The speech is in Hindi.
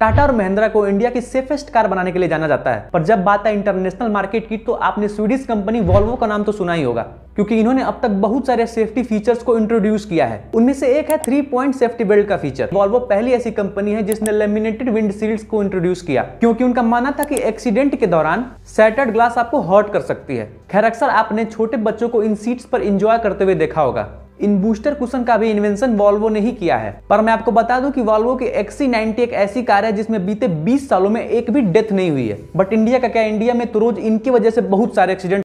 टाटा और महिंद्रा को इंडिया की सेफेस्ट कार बनाने के लिए जाना जाता है पर जब बात है इंटरनेशनल मार्केट की तो आपने स्वीडिश कंपनी वॉल्वो का नाम तो सुना ही होगा क्योंकि इन्होंने अब तक बहुत सारे सेफ्टी फीचर्स को इंट्रोड्यूस किया है उनमें से एक है थ्री पॉइंट सेफ्टी बेल्ट का फीचर वॉल्वो पहली ऐसी कंपनी है जिसने लेमिनेटेड विंड सील्ड को इंट्रोड्यूस किया क्योंकि उनका मानना था कि एक्सीडेंट के दौरान सैटर्ड ग्लास आपको हॉट कर सकती है खैर अक्सर आपने छोटे बच्चों को इन सीट्स पर इंजॉय करते हुए देखा होगा इन बूस्टर कुशन का भी इन्वेंशन वॉल्वो ने ही किया है पर मैं आपको बता दूं कि वॉल्वो की एक्सी नाइनटी एक ऐसी कार है जिसमें बीते 20 सालों में एक भी डेथ नहीं हुई है बट इंडिया का क्या इंडिया में तो रोज इनकी वजह से बहुत सारे एक्सीडेंट